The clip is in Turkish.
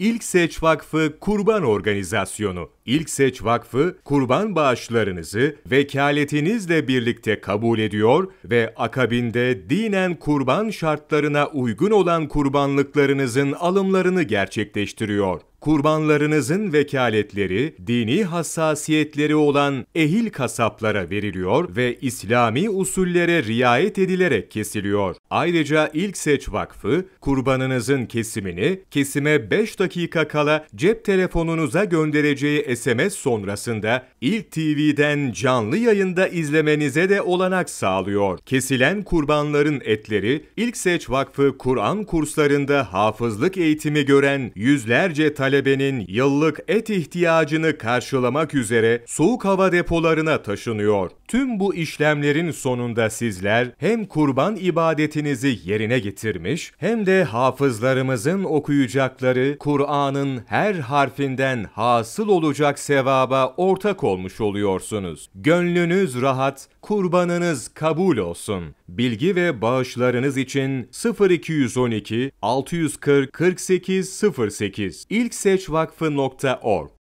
İlk Seç Vakfı Kurban Organizasyonu. İlk Seç Vakfı kurban bağışlarınızı vekaletinizle birlikte kabul ediyor ve akabinde dinen kurban şartlarına uygun olan kurbanlıklarınızın alımlarını gerçekleştiriyor kurbanlarınızın vekaletleri dini hassasiyetleri olan ehil kasaplara veriliyor ve İslami usullere riayet edilerek kesiliyor. Ayrıca İlk Seç Vakfı kurbanınızın kesimini kesime 5 dakika kala cep telefonunuza göndereceği SMS sonrasında ilk TV'den canlı yayında izlemenize de olanak sağlıyor. Kesilen kurbanların etleri İlk Seç Vakfı Kur'an kurslarında hafızlık eğitimi gören yüzlerce talep talebenin yıllık et ihtiyacını karşılamak üzere soğuk hava depolarına taşınıyor. Tüm bu işlemlerin sonunda sizler hem kurban ibadetinizi yerine getirmiş hem de hafızlarımızın okuyacakları Kur'an'ın her harfinden hasıl olacak sevaba ortak olmuş oluyorsunuz. Gönlünüz rahat, kurbanınız kabul olsun. Bilgi ve bağışlarınız için 0212 640 08 ilk seçvakfı.org